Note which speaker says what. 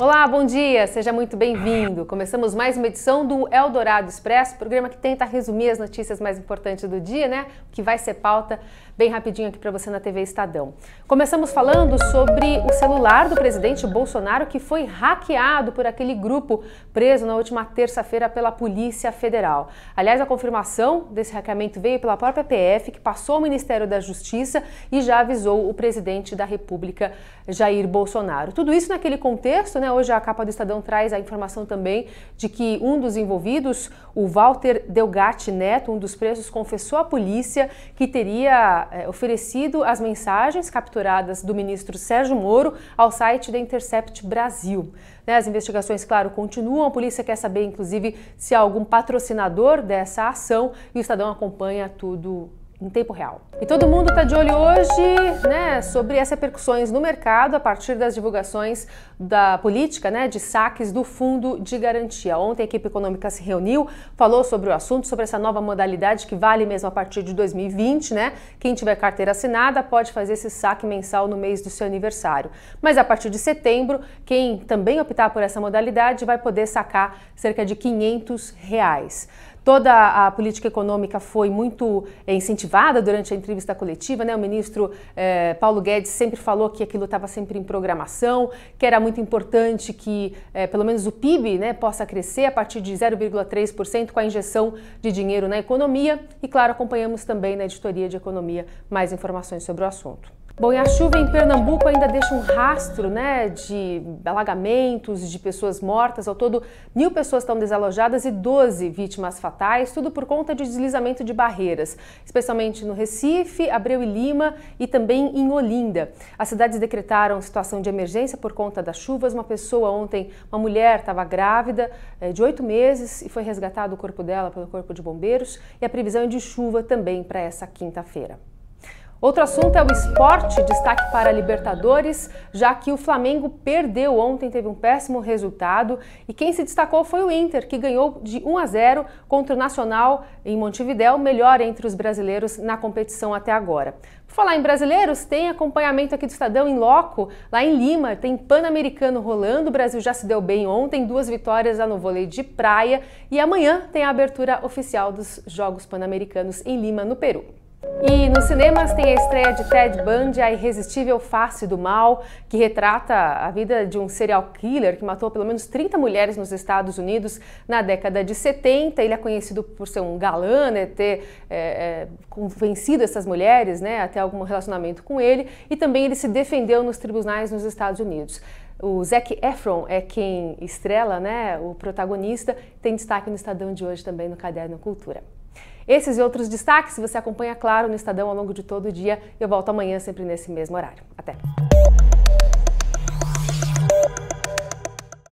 Speaker 1: Olá, bom dia, seja muito bem-vindo. Começamos mais uma edição do Eldorado Expresso, programa que tenta resumir as notícias mais importantes do dia, né? Que vai ser pauta bem rapidinho aqui para você na TV Estadão. Começamos falando sobre o celular do presidente Bolsonaro que foi hackeado por aquele grupo preso na última terça-feira pela Polícia Federal. Aliás, a confirmação desse hackeamento veio pela própria PF, que passou ao Ministério da Justiça e já avisou o presidente da República, Jair Bolsonaro. Tudo isso naquele contexto, né? Né? Hoje a capa do Estadão traz a informação também de que um dos envolvidos, o Walter Delgatti Neto, um dos presos, confessou à polícia que teria é, oferecido as mensagens capturadas do ministro Sérgio Moro ao site da Intercept Brasil. Né? As investigações, claro, continuam. A polícia quer saber, inclusive, se há algum patrocinador dessa ação e o Estadão acompanha tudo em tempo real. E todo mundo está de olho hoje, né, sobre as repercussões no mercado a partir das divulgações da política, né, de saques do Fundo de Garantia. Ontem a equipe econômica se reuniu, falou sobre o assunto, sobre essa nova modalidade que vale mesmo a partir de 2020, né? Quem tiver carteira assinada pode fazer esse saque mensal no mês do seu aniversário. Mas a partir de setembro, quem também optar por essa modalidade vai poder sacar cerca de 500 reais. Toda a política econômica foi muito incentivada durante a entrevista coletiva, né? O ministro eh, Paulo Guedes sempre falou que aquilo estava sempre em programação, que era muito importante que eh, pelo menos o PIB né, possa crescer a partir de 0,3% com a injeção de dinheiro na economia. E claro, acompanhamos também na editoria de economia mais informações sobre o assunto. Bom, e a chuva em Pernambuco ainda deixa um rastro né, de alagamentos, de pessoas mortas. Ao todo, mil pessoas estão desalojadas e 12 vítimas fatais, tudo por conta de deslizamento de barreiras, especialmente no Recife, Abreu e Lima e também em Olinda. As cidades decretaram situação de emergência por conta das chuvas. Uma pessoa ontem, uma mulher, estava grávida eh, de oito meses e foi resgatado o corpo dela pelo Corpo de Bombeiros. E a previsão é de chuva também para essa quinta-feira. Outro assunto é o esporte, destaque para a Libertadores, já que o Flamengo perdeu ontem, teve um péssimo resultado. E quem se destacou foi o Inter, que ganhou de 1 a 0 contra o Nacional em Montevidéu, melhor entre os brasileiros na competição até agora. Por falar em brasileiros, tem acompanhamento aqui do Estadão em Loco, lá em Lima, tem Pan-Americano rolando. O Brasil já se deu bem ontem, duas vitórias lá no vôlei de praia. E amanhã tem a abertura oficial dos Jogos Pan-Americanos em Lima, no Peru. E nos cinemas tem a estreia de Ted Bundy, A Irresistível Face do Mal, que retrata a vida de um serial killer que matou pelo menos 30 mulheres nos Estados Unidos na década de 70. Ele é conhecido por ser um galã, né, ter é, é, convencido essas mulheres né, ter algum relacionamento com ele. E também ele se defendeu nos tribunais nos Estados Unidos. O Zac Efron é quem estrela, né, o protagonista, tem destaque no Estadão de hoje também no Caderno Cultura. Esses e outros destaques você acompanha, claro, no Estadão ao longo de todo o dia. Eu volto amanhã, sempre nesse mesmo horário. Até!